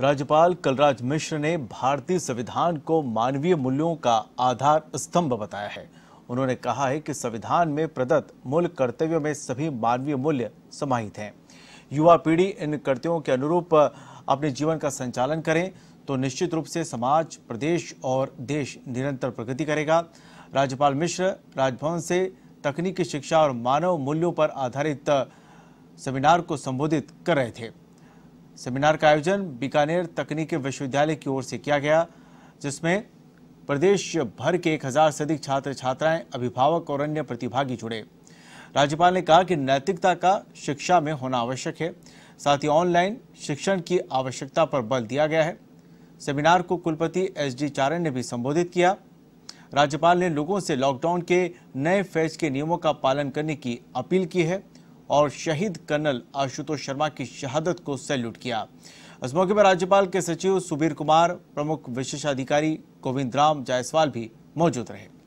राज्यपाल कलराज मिश्र ने भारतीय संविधान को मानवीय मूल्यों का आधार स्तंभ बताया है उन्होंने कहा है कि संविधान में प्रदत्त मूल कर्तव्यों में सभी मानवीय मूल्य समाहित हैं युवा पीढ़ी इन कर्तव्यों के अनुरूप अपने जीवन का संचालन करें तो निश्चित रूप से समाज प्रदेश और देश निरंतर प्रगति करेगा राज्यपाल मिश्र राजभवन से तकनीकी शिक्षा और मानव मूल्यों पर आधारित सेमिनार को संबोधित कर रहे थे सेमिनार का आयोजन बीकानेर तकनीकी विश्वविद्यालय की ओर से किया गया जिसमें प्रदेश भर के एक हजार से अधिक छात्र छात्राएं अभिभावक और अन्य प्रतिभागी जुड़े राज्यपाल ने कहा कि नैतिकता का शिक्षा में होना आवश्यक है साथ ही ऑनलाइन शिक्षण की आवश्यकता पर बल दिया गया है सेमिनार को कुलपति एस डी चारण ने भी संबोधित किया राज्यपाल ने लोगों से लॉकडाउन के नए फेज के नियमों का पालन करने की अपील की है और शहीद कर्नल आशुतोष शर्मा की शहादत को सैल्यूट किया इस मौके पर राज्यपाल के सचिव सुबीर कुमार प्रमुख विशेषाधिकारी गोविंद राम जायसवाल भी मौजूद रहे